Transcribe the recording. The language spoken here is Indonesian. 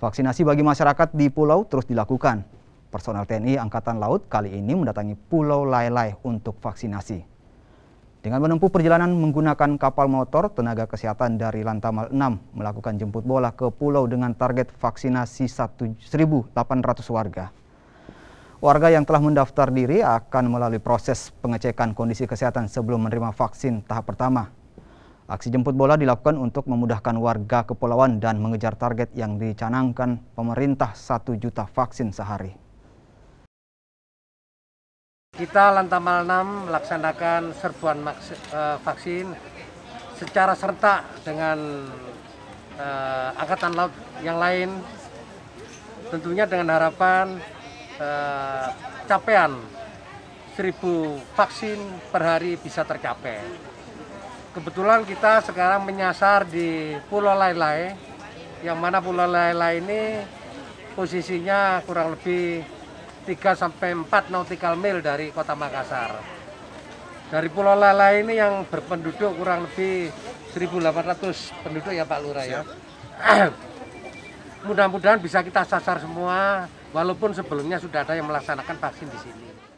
Vaksinasi bagi masyarakat di pulau terus dilakukan. Personel TNI Angkatan Laut kali ini mendatangi Pulau Lailai untuk vaksinasi. Dengan menempuh perjalanan menggunakan kapal motor, tenaga kesehatan dari Lantamal 6 melakukan jemput bola ke pulau dengan target vaksinasi 1.800 warga. Warga yang telah mendaftar diri akan melalui proses pengecekan kondisi kesehatan sebelum menerima vaksin tahap pertama Aksi jemput bola dilakukan untuk memudahkan warga kepulauan dan mengejar target yang dicanangkan pemerintah 1 juta vaksin sehari. Kita Lantamal 6 melaksanakan serbuan eh, vaksin secara serentak dengan eh, angkatan laut yang lain tentunya dengan harapan eh, capaian 1000 vaksin per hari bisa tercapai kebetulan kita sekarang menyasar di Pulau Lailai, yang mana Pulau Lailai ini posisinya kurang lebih 3 sampai 4 nautical mil dari kota Makassar. Dari Pulau Lailai ini yang berpenduduk kurang lebih 1.800 penduduk ya Pak Lurah ya. Mudah-mudahan bisa kita sasar semua, walaupun sebelumnya sudah ada yang melaksanakan vaksin di sini.